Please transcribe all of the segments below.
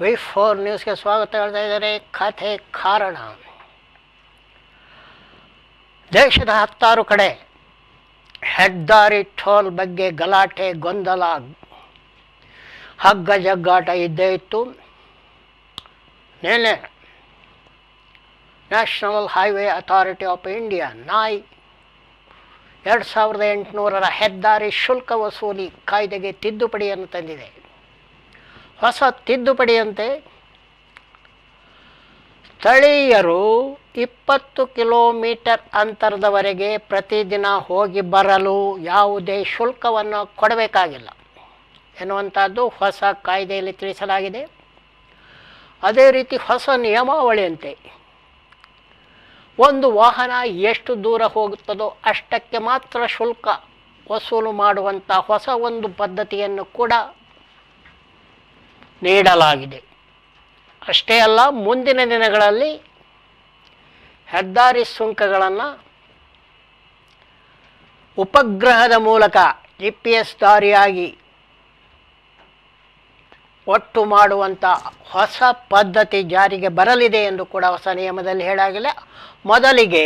V four ನ್ಯೂಸ್ಗೆ ಸ್ವಾಗತ ಹೇಳ್ತಾ ಇದ್ದಾರೆ ಕಥೆ ಕಾರಣ ದೇಶದ ಹತ್ತಾರು ಕಡೆ ಹೆದ್ದಾರಿ ಟೋಲ್ ಬಗ್ಗೆ ಗಲಾಟೆ ಗೊಂದಲ ಹಗ್ಗ ಜಗ್ಗಾಟ ಇದ್ದೇ ಇತ್ತು ನೇನೆ national highway authority of India ನಾಯ್ ಎರಡು ಸಾವಿರದ ಎಂಟುನೂರರ ಹೆದ್ದಾರಿ ಶುಲ್ಕ ವಸೂಲಿ ಕಾಯ್ದೆಗೆ ತಿದ್ದುಪಡಿಯನ್ನು ತಂದಿದೆ ಹೊಸ ತಿದ್ದುಪಡಿಯಂತೆ ಸ್ಥಳೀಯರು ಇಪ್ಪತ್ತು ಕಿಲೋಮೀಟರ್ ಅಂತರದವರೆಗೆ ಪ್ರತಿದಿನ ಹೋಗಿ ಬರಲು ಯಾವುದೇ ಶುಲ್ಕವನ್ನು ಕೊಡಬೇಕಾಗಿಲ್ಲ ಎನ್ನುವಂಥದ್ದು ಹೊಸ ಕಾಯ್ದೆಯಲ್ಲಿ ತಿಳಿಸಲಾಗಿದೆ ಅದೇ ರೀತಿ ಹೊಸ ನಿಯಮಾವಳಿಯಂತೆ ಒಂದು ವಾಹನ ಎಷ್ಟು ದೂರ ಹೋಗುತ್ತದೋ ಅಷ್ಟಕ್ಕೆ ಮಾತ್ರ ಶುಲ್ಕ ವಸೂಲು ಮಾಡುವಂಥ ಹೊಸ ಒಂದು ಪದ್ಧತಿಯನ್ನು ಕೂಡ ನೀಡಲಾಗಿದೆ ಅಷ್ಟೇ ಅಲ್ಲ ಮುಂದಿನ ದಿನಗಳಲ್ಲಿ ಹೆದ್ದಾರಿ ಸುಂಕಗಳನ್ನು ಉಪಗ್ರಹದ ಮೂಲಕ ಜಿ ಪಿ ಎಸ್ ದಾರಿಯಾಗಿ ಒಟ್ಟು ಮಾಡುವಂಥ ಹೊಸ ಪದ್ಧತಿ ಜಾರಿಗೆ ಬರಲಿದೆ ಎಂದು ಕೂಡ ಹೊಸ ನಿಯಮದಲ್ಲಿ ಹೇಳಾಗಿಲ್ಲ ಮೊದಲಿಗೆ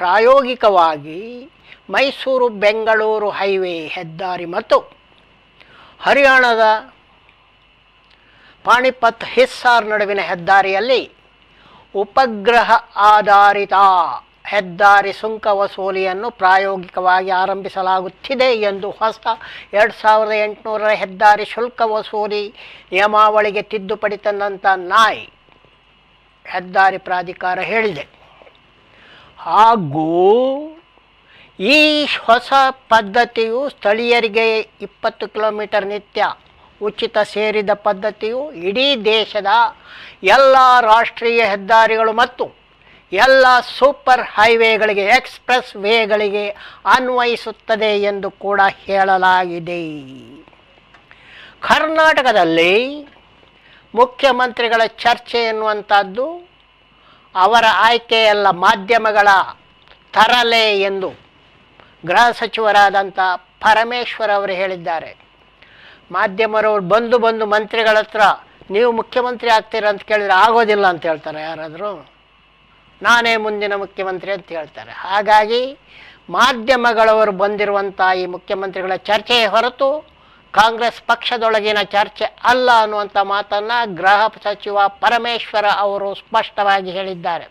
ಪ್ರಾಯೋಗಿಕವಾಗಿ ಮೈಸೂರು ಬೆಂಗಳೂರು ಹೈವೇ ಹೆದ್ದಾರಿ ಮತ್ತು ಹರಿಯಾಣದ ಪಾಣಿಪತ್ ಹಿಸ್ಸಾರ್ ನಡುವಿನ ಹೆದ್ದಾರಿಯಲ್ಲಿ ಉಪಗ್ರಹ ಆಧಾರಿತ ಹೆದ್ದಾರಿ ಸುಂಕ ವಸೂಲಿಯನ್ನು ಪ್ರಾಯೋಗಿಕವಾಗಿ ಆರಂಭಿಸಲಾಗುತ್ತಿದೆ ಎಂದು ಹೊಸ ಎರಡು ಸಾವಿರದ ಎಂಟುನೂರರ ಹೆದ್ದಾರಿ ಶುಲ್ಕ ವಸೂಲಿ ನಿಯಮಾವಳಿಗೆ ತಿದ್ದುಪಡಿ ತಂದಂಥ ನಾಯ್ ಹೆದ್ದಾರಿ ಪ್ರಾಧಿಕಾರ ಹೇಳಿದೆ ಹಾಗೂ ಈ ಹೊಸ ಪದ್ಧತಿಯು ಸ್ಥಳೀಯರಿಗೆ ಇಪ್ಪತ್ತು ಕಿಲೋಮೀಟರ್ ನಿತ್ಯ ಉಚಿತ ಸೇರಿದ ಪದ್ಧತಿಯು ಇಡೀ ದೇಶದ ಎಲ್ಲ ರಾಷ್ಟ್ರೀಯ ಹೆದ್ದಾರಿಗಳು ಮತ್ತು ಎಲ್ಲ ಸೂಪರ್ ಹೈವೇಗಳಿಗೆ ಎಕ್ಸ್ಪ್ರೆಸ್ ವೇಗಳಿಗೆ ಅನ್ವಯಿಸುತ್ತದೆ ಎಂದು ಕೂಡ ಹೇಳಲಾಗಿದೆ ಕರ್ನಾಟಕದಲ್ಲಿ ಮುಖ್ಯಮಂತ್ರಿಗಳ ಚರ್ಚೆ ಎನ್ನುವಂಥದ್ದು ಅವರ ಆಯ್ಕೆಯಲ್ಲ ಮಾಧ್ಯಮಗಳ ತರಲೆ ಎಂದು ಗೃಹ ಸಚಿವರಾದಂಥ ಪರಮೇಶ್ವರ್ ಅವರು ಹೇಳಿದ್ದಾರೆ ಮಾಧ್ಯಮರವರು ಬಂದು ಬಂದು ಮಂತ್ರಿಗಳ ಹತ್ರ ನೀವು ಮುಖ್ಯಮಂತ್ರಿ ಆಗ್ತೀರಾ ಅಂತ ಕೇಳಿದ್ರೆ ಆಗೋದಿಲ್ಲ ಅಂತ ಹೇಳ್ತಾರೆ ಯಾರಾದರೂ ನಾನೇ ಮುಂದಿನ ಮುಖ್ಯಮಂತ್ರಿ ಅಂತ ಹೇಳ್ತಾರೆ ಹಾಗಾಗಿ ಮಾಧ್ಯಮಗಳವರು ಬಂದಿರುವಂಥ ಈ ಮುಖ್ಯಮಂತ್ರಿಗಳ ಚರ್ಚೆಯೇ ಹೊರತು ಕಾಂಗ್ರೆಸ್ ಪಕ್ಷದೊಳಗಿನ ಚರ್ಚೆ ಅಲ್ಲ ಅನ್ನುವಂಥ ಮಾತನ್ನು ಗೃಹ ಸಚಿವ ಪರಮೇಶ್ವರ ಅವರು ಸ್ಪಷ್ಟವಾಗಿ ಹೇಳಿದ್ದಾರೆ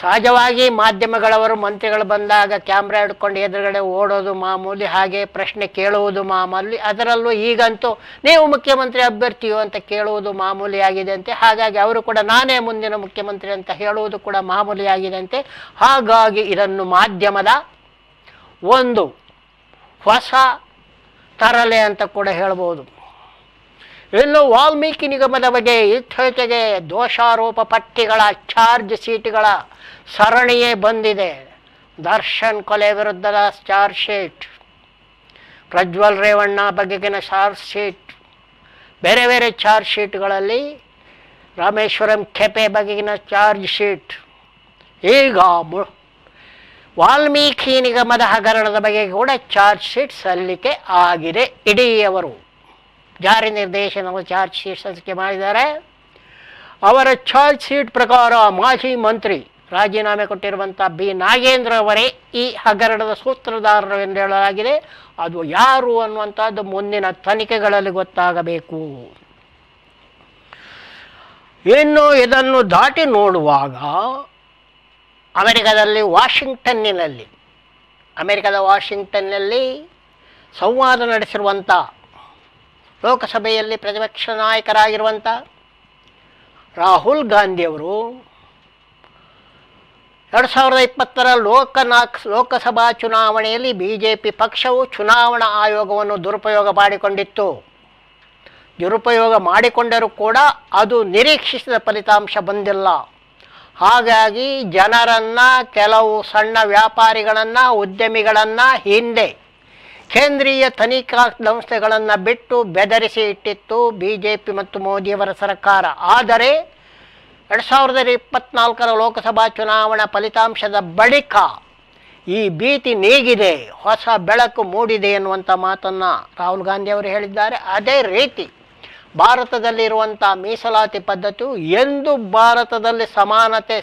ಸಹಜವಾಗಿ ಮಾಧ್ಯಮಗಳವರು ಮಂತ್ರಿಗಳು ಬಂದಾಗ ಕ್ಯಾಮ್ರಾ ಹಿಡ್ಕೊಂಡು ಎದುರುಗಡೆ ಓಡೋದು ಮಾಮೂಲಿ ಹಾಗೆ ಪ್ರಶ್ನೆ ಕೇಳುವುದು ಮಾಮೂಲಿ ಅದರಲ್ಲೂ ಈಗಂತೂ ನೀವು ಮುಖ್ಯಮಂತ್ರಿ ಅಭ್ಯರ್ಥಿಯು ಅಂತ ಕೇಳುವುದು ಮಾಮೂಲಿಯಾಗಿದೆಯಂತೆ ಹಾಗಾಗಿ ಅವರು ಕೂಡ ನಾನೇ ಮುಂದಿನ ಮುಖ್ಯಮಂತ್ರಿ ಅಂತ ಹೇಳುವುದು ಕೂಡ ಮಾಮೂಲಿಯಾಗಿದೆಯಂತೆ ಹಾಗಾಗಿ ಇದನ್ನು ಮಾಧ್ಯಮದ ಒಂದು ಹೊಸ ತರಲೆ ಅಂತ ಕೂಡ ಹೇಳ್ಬೋದು ಇನ್ನು ವಾಲ್ಮೀಕಿ ನಿಗಮದ ಬಗ್ಗೆ ಇತ್ತೀಚೆಗೆ ದೋಷಾರೋಪ ಪಟ್ಟಿಗಳ ಚಾರ್ಜ್ ಶೀಟ್ಗಳ ಸರಣಿಯೇ ಬಂದಿದೆ ದರ್ಶನ್ ಕೊಲೆ ವಿರುದ್ಧದ ಚಾರ್ಜ್ ಶೀಟ್ ಪ್ರಜ್ವಲ್ ರೇವಣ್ಣ ಬಗೆಗಿನ ಚಾರ್ಜ್ ಶೀಟ್ ಬೇರೆ ಬೇರೆ ಚಾರ್ಜ್ ಶೀಟ್ಗಳಲ್ಲಿ ರಾಮೇಶ್ವರಂ ಕೆಪೆ ಬಗೆಗಿನ ಚಾರ್ಜ್ ಶೀಟ್ ಈಗ ವಾಲ್ಮೀಕಿ ನಿಗಮದ ಹಗರಣದ ಬಗ್ಗೆ ಕೂಡ ಚಾರ್ಜ್ ಶೀಟ್ ಸಲ್ಲಿಕೆ ಆಗಿದೆ ಇಡೀ ಅವರು ಜಾರಿ ನಿರ್ದೇಶನವು ಚಾರ್ಜ್ ಶೀಟ್ ಸಲ್ಲಿಕೆ ಮಾಡಿದ್ದಾರೆ ಅವರ ಚಾರ್ಜ್ ಶೀಟ್ ಪ್ರಕಾರ ಮಾಜಿ ಮಂತ್ರಿ ರಾಜೀನಾಮೆ ಕೊಟ್ಟಿರುವಂಥ ಬಿ ನಾಗೇಂದ್ರ ಅವರೇ ಈ ಹಗರಣದ ಸೂತ್ರಧಾರರು ಎಂದು ಹೇಳಲಾಗಿದೆ ಅದು ಯಾರು ಅನ್ನುವಂಥದ್ದು ಮುಂದಿನ ತನಿಖೆಗಳಲ್ಲಿ ಗೊತ್ತಾಗಬೇಕು ಇನ್ನು ಇದನ್ನು ದಾಟಿ ನೋಡುವಾಗ ಅಮೆರಿಕದಲ್ಲಿ ವಾಷಿಂಗ್ಟನ್ನಿನಲ್ಲಿ ಅಮೆರಿಕದ ವಾಷಿಂಗ್ಟನ್ನಲ್ಲಿ ಸಂವಾದ ನಡೆಸಿರುವಂಥ ಲೋಕಸಭೆಯಲ್ಲಿ ಪ್ರತಿಪಕ್ಷ ನಾಯಕರಾಗಿರುವಂಥ ರಾಹುಲ್ ಗಾಂಧಿಯವರು ಎರಡು ಸಾವಿರದ ಇಪ್ಪತ್ತರ ಲೋಕನಾಕ್ ಲೋಕಸಭಾ ಚುನಾವಣೆಯಲ್ಲಿ ಬಿ ಜೆ ಪಿ ಪಕ್ಷವು ಚುನಾವಣಾ ಆಯೋಗವನ್ನು ದುರುಪಯೋಗ ಮಾಡಿಕೊಂಡಿತ್ತು ದುರುಪಯೋಗ ಮಾಡಿಕೊಂಡರೂ ಕೂಡ ಅದು ನಿರೀಕ್ಷಿಸಿದ ಫಲಿತಾಂಶ ಬಂದಿಲ್ಲ ಹಾಗಾಗಿ ಜನರನ್ನು ಕೆಲವು ಸಣ್ಣ ವ್ಯಾಪಾರಿಗಳನ್ನು ಉದ್ಯಮಿಗಳನ್ನು ಹಿಂದೆ ಕೇಂದ್ರೀಯ ತನಿಖಾ ಸಂಸ್ಥೆಗಳನ್ನು ಬಿಟ್ಟು ಬೆದರಿಸಿ ಇಟ್ಟಿತ್ತು ಬಿ ಜೆ ಪಿ ಮತ್ತು ಮೋದಿಯವರ ಸರ್ಕಾರ ಆದರೆ ಎರಡು ಸಾವಿರದ ಇಪ್ಪತ್ನಾಲ್ಕರ ಲೋಕಸಭಾ ಚುನಾವಣಾ ಫಲಿತಾಂಶದ ಬಳಿಕ ಈ ಭೀತಿ ನೀಗಿದೆ ಹೊಸ ಬೆಳಕು ಮೂಡಿದೆ ಎನ್ನುವಂಥ ಮಾತನ್ನು ರಾಹುಲ್ ಗಾಂಧಿ ಅವರು ಹೇಳಿದ್ದಾರೆ ಅದೇ ರೀತಿ ಭಾರತದಲ್ಲಿರುವಂಥ ಮೀಸಲಾತಿ ಪದ್ಧತಿಯು ಎಂದು ಭಾರತದಲ್ಲಿ ಸಮಾನತೆ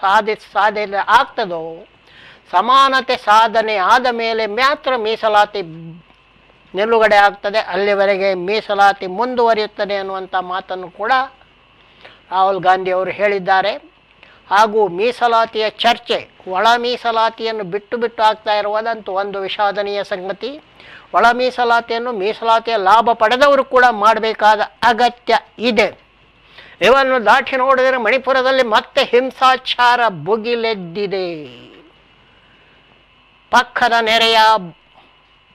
ಸಾಧಿಸ ಸಾಧನೆ ಆಗ್ತದೋ ಸಮಾನತೆ ಸಾಧನೆ ಆದ ಮೇಲೆ ಮಾತ್ರ ಮೀಸಲಾತಿ ನಿಲುಗಡೆ ಆಗ್ತದೆ ಅಲ್ಲಿವರೆಗೆ ಮೀಸಲಾತಿ ಮುಂದುವರಿಯುತ್ತದೆ ಅನ್ನುವಂಥ ಮಾತನ್ನು ಕೂಡ ರಾಹುಲ್ ಗಾಂಧಿ ಅವರು ಹೇಳಿದ್ದಾರೆ ಹಾಗೂ ಮೀಸಲಾತಿಯ ಚರ್ಚೆ ಒಳ ಮೀಸಲಾತಿಯನ್ನು ಬಿಟ್ಟು ಬಿಟ್ಟು ಆಗ್ತಾ ಇರುವುದಂತೂ ಒಂದು ವಿಷಾದನೀಯ ಸಂಗತಿ ಒಳ ಮೀಸಲಾತಿಯನ್ನು ಮೀಸಲಾತಿಯ ಲಾಭ ಪಡೆದವರು ಕೂಡ ಮಾಡಬೇಕಾದ ಅಗತ್ಯ ಇದೆ ಇವನ್ನು ದಾಟಿ ನೋಡಿದರೆ ಮಣಿಪುರದಲ್ಲಿ ಮತ್ತೆ ಹಿಂಸಾಚಾರ ಬುಗಿಲೆದ್ದಿದೆ ಪಕ್ಕದ ನೆರೆಯ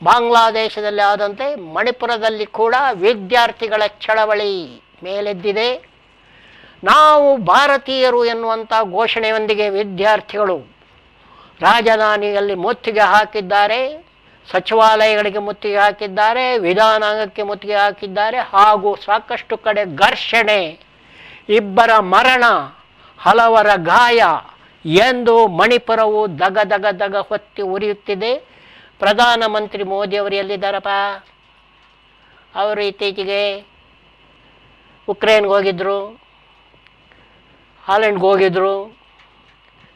ಬಾಂಗ್ಲಾದೇಶದಲ್ಲಿ ಆದಂತೆ ಮಣಿಪುರದಲ್ಲಿ ಕೂಡ ವಿದ್ಯಾರ್ಥಿಗಳ ಚಳವಳಿ ಮೇಲೆದ್ದಿದೆ ನಾವು ಭಾರತೀಯರು ಎನ್ನುವಂಥ ಘೋಷಣೆಯೊಂದಿಗೆ ವಿದ್ಯಾರ್ಥಿಗಳು ರಾಜಧಾನಿಯಲ್ಲಿ ಮುತ್ತಿಗೆ ಹಾಕಿದ್ದಾರೆ ಸಚಿವಾಲಯಗಳಿಗೆ ಮುತ್ತಿಗೆ ಹಾಕಿದ್ದಾರೆ ವಿಧಾನಾಂಗಕ್ಕೆ ಮುತ್ತಿಗೆ ಹಾಕಿದ್ದಾರೆ ಹಾಗೂ ಸಾಕಷ್ಟು ಕಡೆ ಘರ್ಷಣೆ ಇಬ್ಬರ ಮರಣ ಹಲವರ ಗಾಯ ಎಂದು ಮಣಿಪುರವು ದಗ ದಗ ದಗ ಹೊತ್ತಿ ಉರಿಯುತ್ತಿದೆ ಪ್ರಧಾನಮಂತ್ರಿ ಮೋದಿಯವರು ಎಲ್ಲಿದ್ದಾರಪ್ಪ ಅವರು ಇತ್ತೀಚೆಗೆ ಉಕ್ರೇನ್ಗೆ ಹೋಗಿದ್ದರು ಹಾಲೆಂಡ್ಗೆ ಹೋಗಿದ್ದರು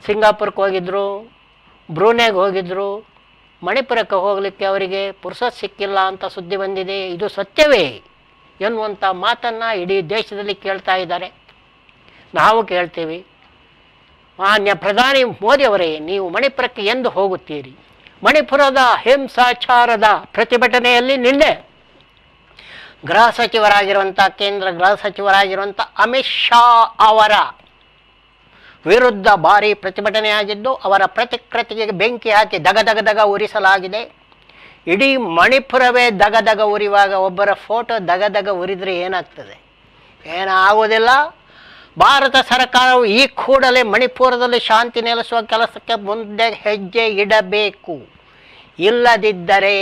ಸಿಂಗಾಪುರಕ್ಕೆ ಹೋಗಿದ್ದರು ಬ್ರೂನೆಗೆ ಹೋಗಿದ್ದರು ಮಣಿಪುರಕ್ಕೆ ಹೋಗಲಿಕ್ಕೆ ಅವರಿಗೆ ಪುರುಸತ್ ಸಿಕ್ಕಿಲ್ಲ ಅಂತ ಸುದ್ದಿ ಬಂದಿದೆ ಇದು ಸತ್ಯವೇ ಎನ್ನುವಂಥ ಮಾತನ್ನು ಇಡೀ ದೇಶದಲ್ಲಿ ಕೇಳ್ತಾ ಇದ್ದಾರೆ ನಾವು ಕೇಳ್ತೀವಿ ಮಾನ್ಯ ಪ್ರಧಾನಿ ಮೋದಿಯವರೇ ನೀವು ಮಣಿಪುರಕ್ಕೆ ಎಂದು ಹೋಗುತ್ತೀರಿ ಮಣಿಪುರದ ಹಿಂಸಾಚಾರದ ಪ್ರತಿಭಟನೆಯಲ್ಲಿ ನಿನ್ನೆ ಗೃಹ ಸಚಿವರಾಗಿರುವಂಥ ಕೇಂದ್ರ ಗೃಹ ಸಚಿವರಾಗಿರುವಂಥ ಅಮಿತ್ ಶಾ ಅವರ ವಿರುದ್ಧ ಭಾರಿ ಪ್ರತಿಭಟನೆಯಾಗಿದ್ದು ಅವರ ಪ್ರತಿಕೃತಿಗೆ ಬೆಂಕಿ ಹಾಕಿ ದಗದಗದಗ ಉರಿಸಲಾಗಿದೆ ಇಡೀ ಮಣಿಪುರವೇ ದಗದಗ ಉರಿಯುವಾಗ ಒಬ್ಬರ ಫೋಟೋ ದಗದಗ ಉರಿದರೆ ಏನಾಗ್ತದೆ ಏನಾಗೋದಿಲ್ಲ ಭಾರತ ಸರ್ಕಾರವು ಈ ಕೂಡಲೇ ಮಣಿಪುರದಲ್ಲಿ ಶಾಂತಿ ನೆಲೆಸುವ ಕೆಲಸಕ್ಕೆ ಮುಂದೆ ಹೆಜ್ಜೆ ಇಡಬೇಕು ಇಲ್ಲದಿದ್ದರೆ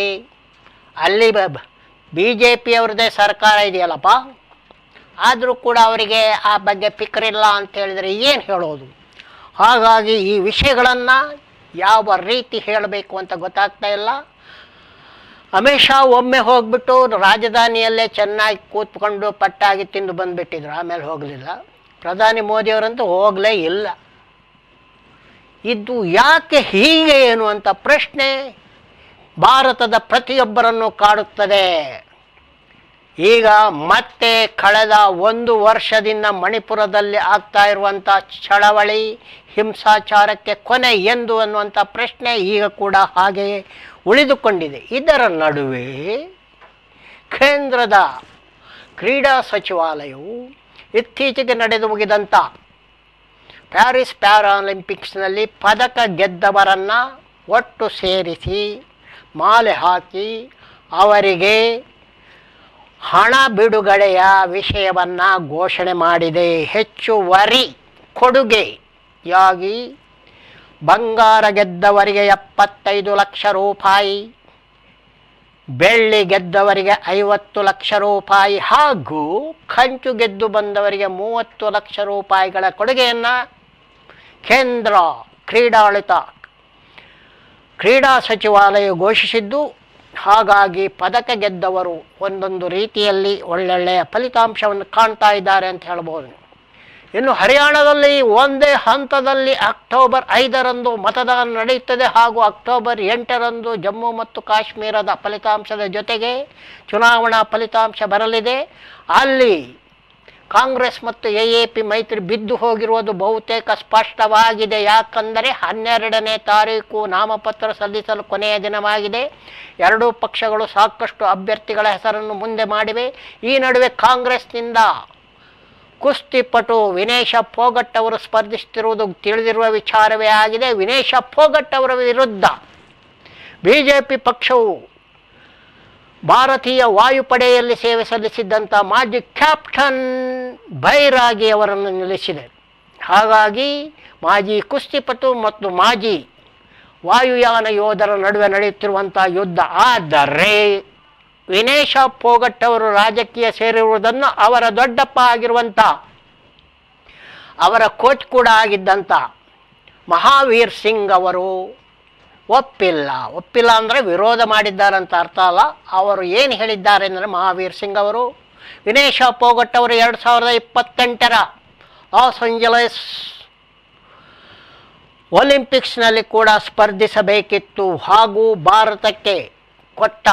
ಅಲ್ಲಿ ಬಿ ಜೆ ಪಿಯವ್ರದ್ದೇ ಸರ್ಕಾರ ಇದೆಯಲ್ಲಪ್ಪ ಆದರೂ ಕೂಡ ಅವರಿಗೆ ಆ ಬಗ್ಗೆ ಫಿಕ್ರಿಲ್ಲ ಅಂತ ಹೇಳಿದರೆ ಏನು ಹೇಳೋದು ಹಾಗಾಗಿ ಈ ವಿಷಯಗಳನ್ನು ಯಾವ ರೀತಿ ಹೇಳಬೇಕು ಅಂತ ಗೊತ್ತಾಗ್ತಾ ಇಲ್ಲ ಅಮಿತ್ ಶಾ ಒಮ್ಮೆ ಹೋಗ್ಬಿಟ್ಟು ರಾಜಧಾನಿಯಲ್ಲೇ ಚೆನ್ನಾಗಿ ಕೂತ್ಕೊಂಡು ಪಟ್ಟಾಗಿ ತಿಂದು ಬಂದುಬಿಟ್ಟಿದ್ರು ಆಮೇಲೆ ಹೋಗಲಿಲ್ಲ ಪ್ರಧಾನಿ ಮೋದಿಯವರಂತೂ ಹೋಗಲೇ ಇಲ್ಲ ಇದು ಯಾಕೆ ಹೀಗೆ ಏನು ಅಂತ ಪ್ರಶ್ನೆ ಭಾರತದ ಪ್ರತಿಯೊಬ್ಬರನ್ನು ಕಾಡುತ್ತದೆ ಈಗ ಮತ್ತೆ ಕಳೆದ ಒಂದು ವರ್ಷದಿಂದ ಮಣಿಪುರದಲ್ಲಿ ಆಗ್ತಾ ಇರುವಂಥ ಚಳವಳಿ ಹಿಂಸಾಚಾರಕ್ಕೆ ಕೊನೆ ಎಂದು ಅನ್ನುವಂಥ ಪ್ರಶ್ನೆ ಈಗ ಕೂಡ ಹಾಗೆಯೇ ಉಳಿದುಕೊಂಡಿದೆ ಇದರ ನಡುವೆ ಕೇಂದ್ರದ ಕ್ರೀಡಾ ಸಚಿವಾಲಯವು ಇತ್ತೀಚೆಗೆ ನಡೆದು ಮುಗಿದಂಥ ಪ್ಯಾರಿಸ್ ಪ್ಯಾರಾಲಿಂಪಿಕ್ಸ್ನಲ್ಲಿ ಪದಕ ಗೆದ್ದವರನ್ನು ಒಟ್ಟು ಸೇರಿಸಿ ಮಾಲೆ ಹಾಕಿ ಅವರಿಗೆ ಹಣ ಬಿಡುಗಡೆಯ ವಿಷಯವನ್ನು ಘೋಷಣೆ ಮಾಡಿದೆ ಹೆಚ್ಚುವರಿ ಕೊಡುಗೆಯಾಗಿ ಬಂಗಾರ ಗೆದ್ದವರಿಗೆ ಎಪ್ಪತ್ತೈದು ಲಕ್ಷ ರೂಪಾಯಿ ಬೆಳ್ಳಿ ಗೆದ್ದವರಿಗೆ ಐವತ್ತು ಲಕ್ಷ ರೂಪಾಯಿ ಹಾಗೂ ಕಂಚು ಗೆದ್ದು ಬಂದವರಿಗೆ ಮೂವತ್ತು ಲಕ್ಷ ರೂಪಾಯಿಗಳ ಕೊಡುಗೆಯನ್ನು ಕೇಂದ್ರ ಕ್ರೀಡಾಳಿತ ಕ್ರೀಡಾ ಸಚಿವಾಲಯ ಘೋಷಿಸಿದ್ದು ಹಾಗಾಗಿ ಪದಕ ಗೆದ್ದವರು ಒಂದೊಂದು ರೀತಿಯಲ್ಲಿ ಒಳ್ಳೊಳ್ಳೆಯ ಫಲಿತಾಂಶವನ್ನು ಕಾಣ್ತಾ ಇದ್ದಾರೆ ಅಂತ ಹೇಳ್ಬೋದು ಇನ್ನು ಹರಿಯಾಣದಲ್ಲಿ ಒಂದೇ ಹಂತದಲ್ಲಿ ಅಕ್ಟೋಬರ್ ಐದರಂದು ಮತದಾನ ನಡೆಯುತ್ತದೆ ಹಾಗೂ ಅಕ್ಟೋಬರ್ ಎಂಟರಂದು ಜಮ್ಮು ಮತ್ತು ಕಾಶ್ಮೀರದ ಫಲಿತಾಂಶದ ಜೊತೆಗೆ ಚುನಾವಣಾ ಫಲಿತಾಂಶ ಬರಲಿದೆ ಅಲ್ಲಿ ಕಾಂಗ್ರೆಸ್ ಮತ್ತು ಎ ಎ ಪಿ ಮೈತ್ರಿ ಬಿದ್ದು ಹೋಗಿರುವುದು ಬಹುತೇಕ ಸ್ಪಷ್ಟವಾಗಿದೆ ಯಾಕಂದರೆ ಹನ್ನೆರಡನೇ ತಾರೀಕು ನಾಮಪತ್ರ ಸಲ್ಲಿಸಲು ಕೊನೆಯ ದಿನವಾಗಿದೆ ಎರಡೂ ಪಕ್ಷಗಳು ಸಾಕಷ್ಟು ಅಭ್ಯರ್ಥಿಗಳ ಹೆಸರನ್ನು ಮುಂದೆ ಮಾಡಿವೆ ಈ ನಡುವೆ ಕಾಂಗ್ರೆಸ್ನಿಂದ ಕುಸ್ತಿಪಟು ವಿನೇಶ ಪೋಗಟ್ ಅವರು ಸ್ಪರ್ಧಿಸುತ್ತಿರುವುದು ತಿಳಿದಿರುವ ವಿಚಾರವೇ ಆಗಿದೆ ವಿನೇಶ ಪೋಗಟ್ ಅವರ ವಿರುದ್ಧ ಬಿ ಜೆ ಪಿ ಪಕ್ಷವು ಭಾರತೀಯ ವಾಯುಪಡೆಯಲ್ಲಿ ಸೇವೆ ಸಲ್ಲಿಸಿದ್ದಂಥ ಮಾಜಿ ಕ್ಯಾಪ್ಟನ್ ಬೈರಾಗಿ ಅವರನ್ನು ನಿಲ್ಲಿಸಿದೆ ಹಾಗಾಗಿ ಮಾಜಿ ಕುಸ್ತಿಪಟು ಮತ್ತು ಮಾಜಿ ವಾಯುಯಾನ ಯೋಧರ ನಡುವೆ ನಡೆಯುತ್ತಿರುವಂಥ ಯುದ್ಧ ಆದರೆ ವಿನೇಶ ಪೋಗಟ್ ಅವರು ರಾಜಕೀಯ ಸೇರಿರುವುದನ್ನು ಅವರ ದೊಡ್ಡಪ್ಪ ಆಗಿರುವಂಥ ಅವರ ಕೋಚ್ ಕೂಡ ಆಗಿದ್ದಂಥ ಮಹಾವೀರ್ ಸಿಂಗ್ ಅವರು ಒಪ್ಪಿಲ್ಲ ಒಪ್ಪಿಲ್ಲ ಅಂದರೆ ವಿರೋಧ ಮಾಡಿದ್ದಾರಂತ ಅರ್ಥ ಅಲ್ಲ ಅವರು ಏನು ಹೇಳಿದ್ದಾರೆ ಅಂದರೆ ಮಹಾವೀರ್ ಸಿಂಗ್ ಅವರು ವಿನೇಶ ಪೋಗಟ್ ಅವರು ಎರಡು ಸಾವಿರದ ಇಪ್ಪತ್ತೆಂಟರ ಲಾಸ್ ಏಂಜಲಸ್ ಒಲಿಂಪಿಕ್ಸ್ನಲ್ಲಿ ಕೂಡ ಸ್ಪರ್ಧಿಸಬೇಕಿತ್ತು ಹಾಗೂ ಭಾರತಕ್ಕೆ ಕೊಟ್ಟ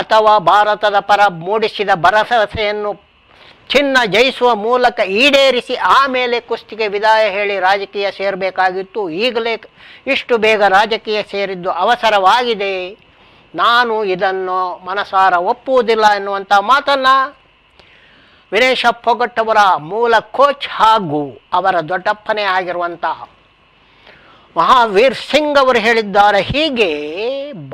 ಅಥವಾ ಭಾರತದ ಪರ ಮೂಡಿಸಿದ ಭರವಸೆಯನ್ನು ಚಿನ್ನ ಜಯಿಸುವ ಮೂಲಕ ಈಡೇರಿಸಿ ಆಮೇಲೆ ಕುಸ್ತಿಗೆ ವಿದಾಯ ಹೇಳಿ ರಾಜಕೀಯ ಸೇರಬೇಕಾಗಿತ್ತು ಈಗಲೇ ಇಷ್ಟು ಬೇಗ ರಾಜಕೀಯ ಸೇರಿದ್ದು ಅವಸರವಾಗಿದೆ ನಾನು ಇದನ್ನು ಮನಸಾರ ಒಪ್ಪುವುದಿಲ್ಲ ಎನ್ನುವಂಥ ಮಾತನ್ನು ವಿನೇಶ ಪೊಗಟ್ಟವರ ಮೂಲ ಕೋಚ್ ಹಾಗೂ ಅವರ ದೊಡ್ಡಪ್ಪನೇ ಆಗಿರುವಂತಹ ಮಹಾವೀರ್ ಸಿಂಗ್ ಅವರು ಹೇಳಿದ್ದಾರೆ ಹೀಗೆ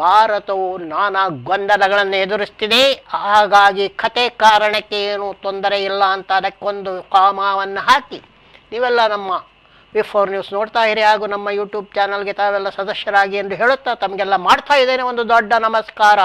ಭಾರತವು ನಾನಾ ಗೊಂದಲಗಳನ್ನು ಎದುರಿಸ್ತಿದೆ ಹಾಗಾಗಿ ಕತೆ ಕಾರಣಕ್ಕೆ ಏನು ತೊಂದರೆ ಇಲ್ಲ ಅಂತ ಅದಕ್ಕೊಂದು ಕಾಮವನ್ನು ಹಾಕಿ ನೀವೆಲ್ಲ ನಮ್ಮ ವಿ ನ್ಯೂಸ್ ನೋಡ್ತಾ ಇರಿ ಹಾಗೂ ನಮ್ಮ ಯೂಟ್ಯೂಬ್ ಚಾನಲ್ಗೆ ತಾವೆಲ್ಲ ಸದಸ್ಯರಾಗಿ ಎಂದು ಹೇಳುತ್ತಾ ತಮಗೆಲ್ಲ ಮಾಡ್ತಾ ಇದ್ದೇನೆ ಒಂದು ದೊಡ್ಡ ನಮಸ್ಕಾರ